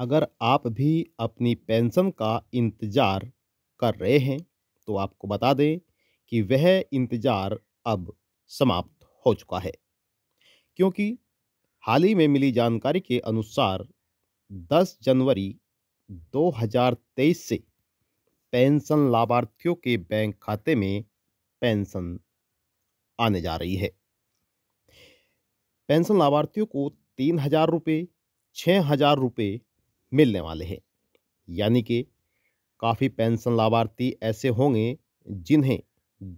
अगर आप भी अपनी पेंशन का इंतज़ार कर रहे हैं तो आपको बता दें कि वह इंतज़ार अब समाप्त हो चुका है क्योंकि हाल ही में मिली जानकारी के अनुसार 10 जनवरी 2023 से पेंशन लाभार्थियों के बैंक खाते में पेंशन आने जा रही है पेंशन लाभार्थियों को तीन हज़ार रुपये छः हज़ार रुपये मिलने वाले हैं यानी कि काफ़ी पेंशन लाभार्थी ऐसे होंगे जिन्हें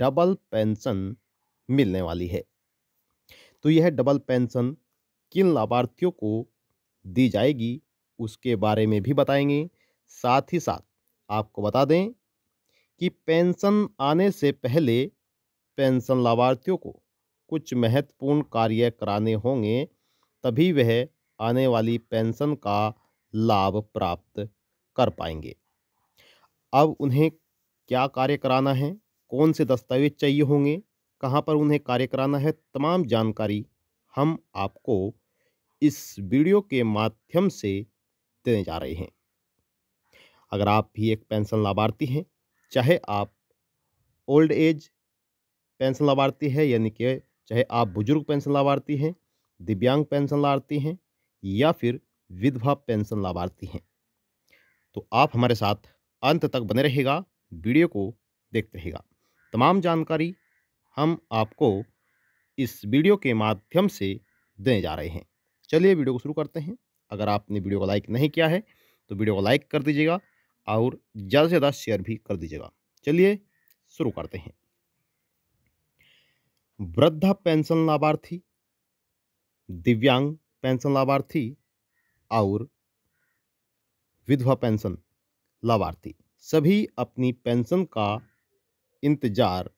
डबल पेंशन मिलने वाली है तो यह डबल पेंशन किन लाभार्थियों को दी जाएगी उसके बारे में भी बताएंगे साथ ही साथ आपको बता दें कि पेंशन आने से पहले पेंशन लाभार्थियों को कुछ महत्वपूर्ण कार्य कराने होंगे तभी वह आने वाली पेंशन का लाभ प्राप्त कर पाएंगे अब उन्हें क्या कार्य कराना है कौन से दस्तावेज चाहिए होंगे कहाँ पर उन्हें कार्य कराना है तमाम जानकारी हम आपको इस वीडियो के माध्यम से देने जा रहे हैं अगर आप भी एक पेंशन लाभार्थी हैं चाहे आप ओल्ड एज पेंशन लाभार्थी है यानी कि चाहे आप बुजुर्ग पेंशन लाभार्थी हैं दिव्यांग पेंशन लाभार्थी हैं या फिर विधवा पेंशन लाभार्थी हैं तो आप हमारे साथ अंत तक बने रहेगा वीडियो को देखते रहेगा तमाम जानकारी हम आपको इस वीडियो के माध्यम से देने जा रहे हैं चलिए वीडियो को शुरू करते हैं अगर आपने वीडियो को लाइक नहीं किया है तो वीडियो को लाइक कर दीजिएगा और ज़्यादा से ज़्यादा शेयर भी कर दीजिएगा चलिए शुरू करते हैं वृद्धा पेंशन लाभार्थी दिव्यांग पेंशन लाभार्थी और विधवा पेंशन लाभार्थी सभी अपनी पेंशन का इंतजार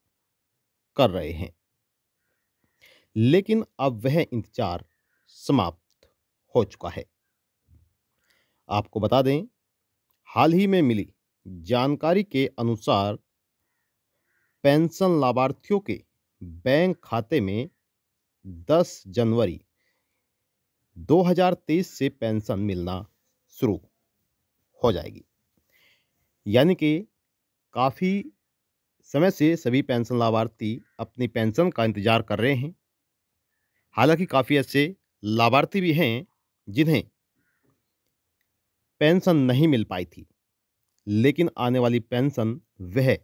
कर रहे हैं लेकिन अब वह इंतजार समाप्त हो चुका है आपको बता दें हाल ही में मिली जानकारी के अनुसार पेंशन लाभार्थियों के बैंक खाते में 10 जनवरी 2023 से पेंशन मिलना शुरू हो जाएगी यानी कि काफ़ी समय से सभी पेंशन लाभार्थी अपनी पेंशन का इंतज़ार कर रहे हैं हालांकि काफ़ी ऐसे लाभार्थी भी हैं जिन्हें पेंशन नहीं मिल पाई थी लेकिन आने वाली पेंशन वह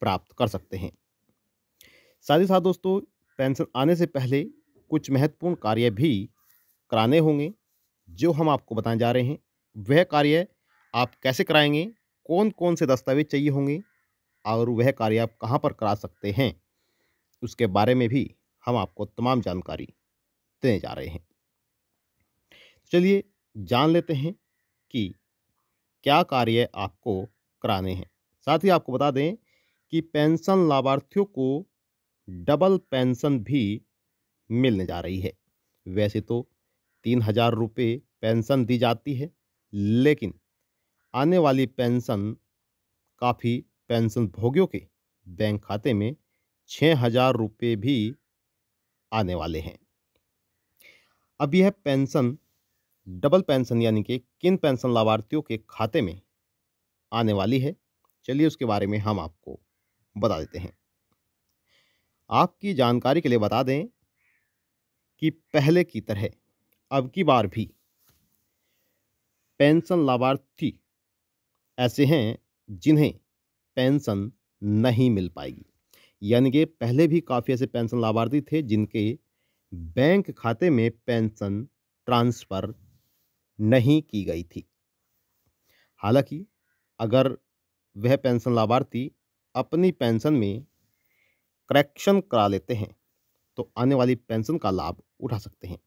प्राप्त कर सकते हैं साथ ही साथ दोस्तों पेंशन आने से पहले कुछ महत्वपूर्ण कार्य भी कराने होंगे जो हम आपको बताने जा रहे हैं वह कार्य आप कैसे कराएंगे कौन कौन से दस्तावेज चाहिए होंगे और वह कार्य आप कहाँ पर करा सकते हैं उसके बारे में भी हम आपको तमाम जानकारी देने जा रहे हैं चलिए जान लेते हैं कि क्या कार्य आपको कराने हैं साथ ही आपको बता दें कि पेंशन लाभार्थियों को डबल पेंशन भी मिलने जा रही है वैसे तो तीन हजार रुपये पेंशन दी जाती है लेकिन आने वाली पेंशन काफ़ी पेंशन भोगियों के बैंक खाते में छः हजार रुपये भी आने वाले हैं अब यह पेंशन डबल पेंशन यानी कि किन पेंशन लाभार्थियों के खाते में आने वाली है चलिए उसके बारे में हम आपको बता देते हैं आपकी जानकारी के लिए बता दें कि पहले की तरह अब की बार भी पेंशन लाभार्थी ऐसे हैं जिन्हें पेंशन नहीं मिल पाएगी यानी कि पहले भी काफ़ी ऐसे पेंशन लाभार्थी थे जिनके बैंक खाते में पेंशन ट्रांसफ़र नहीं की गई थी हालांकि अगर वह पेंशन लाभार्थी अपनी पेंशन में करेक्शन करा लेते हैं तो आने वाली पेंशन का लाभ उठा सकते हैं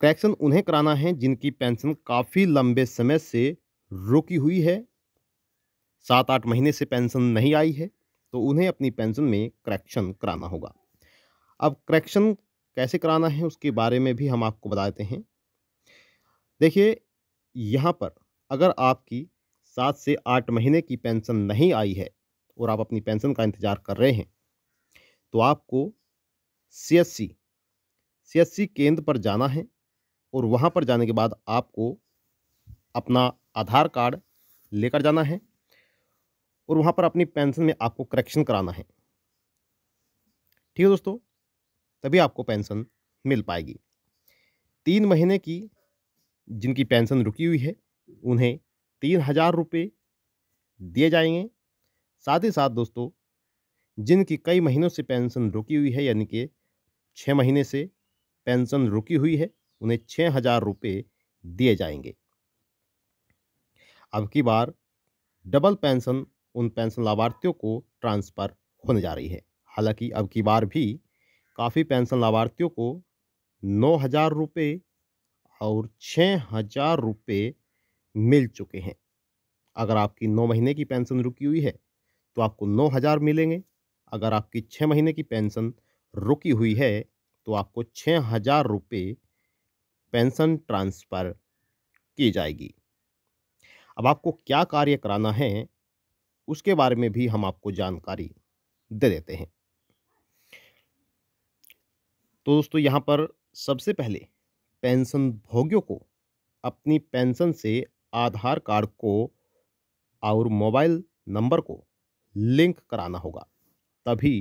करेक्शन उन्हें कराना है जिनकी पेंशन काफ़ी लंबे समय से रुकी हुई है सात आठ महीने से पेंशन नहीं आई है तो उन्हें अपनी पेंशन में करेक्शन कराना होगा अब करेक्शन कैसे कराना है उसके बारे में भी हम आपको बता देते हैं देखिए यहाँ पर अगर आपकी सात से आठ महीने की पेंशन नहीं आई है और आप अपनी पेंशन का इंतज़ार कर रहे हैं तो आपको C S C C S C केंद्र पर जाना है और वहाँ पर जाने के बाद आपको अपना आधार कार्ड लेकर जाना है और वहाँ पर अपनी पेंशन में आपको करेक्शन कराना है ठीक है दोस्तों तभी आपको पेंशन मिल पाएगी तीन महीने की जिनकी पेंशन रुकी हुई है उन्हें तीन हज़ार रुपये दिए जाएंगे साथ ही साथ दोस्तों जिनकी कई महीनों से पेंशन रुकी हुई है यानी कि छः महीने से पेंशन रुकी हुई है उन्हें छः हजार रुपये दिए जाएंगे अब की बार डबल पेंशन उन पेंशन लाभार्थियों को ट्रांसफ़र होने जा रही है हालांकि अब की बार भी काफ़ी पेंशन लाभार्थियों को नौ हज़ार रुपये और छः हज़ार रुपये मिल चुके हैं अगर आपकी नौ महीने की पेंशन रुकी हुई है तो आपको नौ हज़ार मिलेंगे अगर आपकी छः महीने की पेंशन रुकी हुई है तो आपको छः हज़ार रुपये पेंशन ट्रांसफ़र की जाएगी अब आपको क्या कार्य कराना है उसके बारे में भी हम आपको जानकारी दे देते हैं तो दोस्तों यहाँ पर सबसे पहले पेंशन भोगियों को अपनी पेंशन से आधार कार्ड को और मोबाइल नंबर को लिंक कराना होगा तभी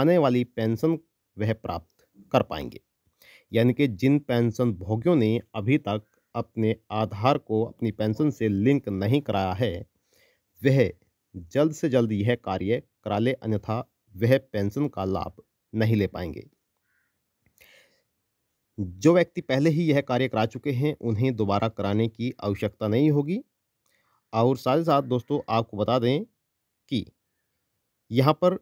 आने वाली पेंशन वह प्राप्त कर पाएंगे यानी कि जिन पेंशन भोगियों ने अभी तक अपने आधार को अपनी पेंशन से लिंक नहीं कराया है वह जल्द से जल्द यह कार्य करा ले अन्यथा वह पेंशन का लाभ नहीं ले पाएंगे जो व्यक्ति पहले ही यह कार्य करा चुके हैं उन्हें दोबारा कराने की आवश्यकता नहीं होगी और साथ ही साथ दोस्तों आपको बता दें कि यहाँ पर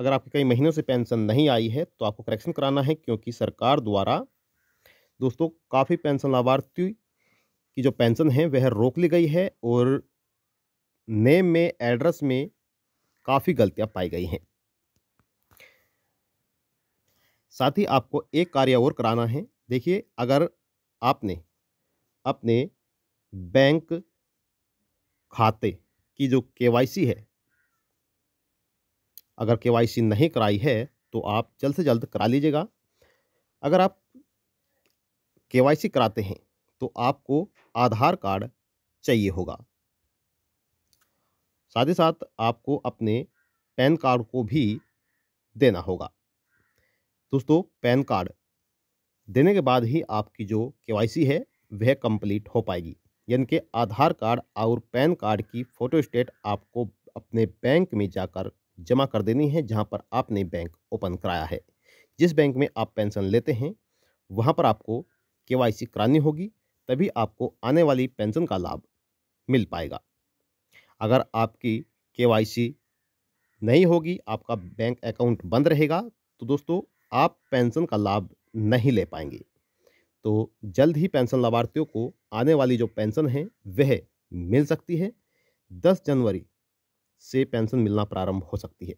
अगर आपकी कई महीनों से पेंशन नहीं आई है तो आपको करेक्शन कराना है क्योंकि सरकार द्वारा दोस्तों काफ़ी पेंशन लाभार्थी की जो पेंशन है वह रोक ली गई है और नेम में एड्रेस में काफ़ी गलतियां पाई गई हैं साथ ही आपको एक कार्य और कराना है देखिए अगर आपने अपने बैंक खाते की जो केवाईसी है अगर के नहीं कराई है तो आप जल्द से जल्द करा लीजिएगा अगर आप के कराते हैं तो आपको आधार कार्ड चाहिए होगा साथ ही साथ आपको अपने पैन कार्ड को भी देना होगा दोस्तों पैन कार्ड देने के बाद ही आपकी जो के है वह कंप्लीट हो पाएगी यानी कि आधार कार्ड और पैन कार्ड की फ़ोटो स्टेट आपको अपने बैंक में जाकर जमा कर देनी है जहाँ पर आपने बैंक ओपन कराया है जिस बैंक में आप पेंशन लेते हैं वहाँ पर आपको के करानी होगी तभी आपको आने वाली पेंशन का लाभ मिल पाएगा अगर आपकी के नहीं होगी आपका बैंक अकाउंट बंद रहेगा तो दोस्तों आप पेंशन का लाभ नहीं ले पाएंगे तो जल्द ही पेंशन लाभार्थियों को आने वाली जो पेंशन है वह मिल सकती है 10 जनवरी से पेंशन मिलना प्रारंभ हो सकती है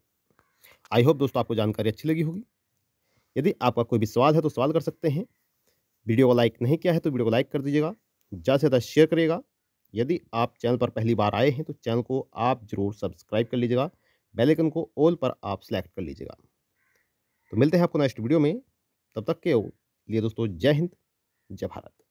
आई होप दोस्तों आपको जानकारी अच्छी लगी होगी यदि आपका कोई भी सवाल है तो सवाल कर सकते हैं वीडियो को लाइक नहीं किया है तो वीडियो को लाइक कर दीजिएगा ज़्यादा से ज़्यादा शेयर करिएगा यदि आप चैनल पर पहली बार आए हैं तो चैनल को आप ज़रूर सब्सक्राइब कर लीजिएगा बेलेकन को ऑल पर आप सेलेक्ट कर लीजिएगा तो मिलते हैं आपको नेक्स्ट वीडियो में तब तक के लिए दोस्तों जय हिंद जय भारत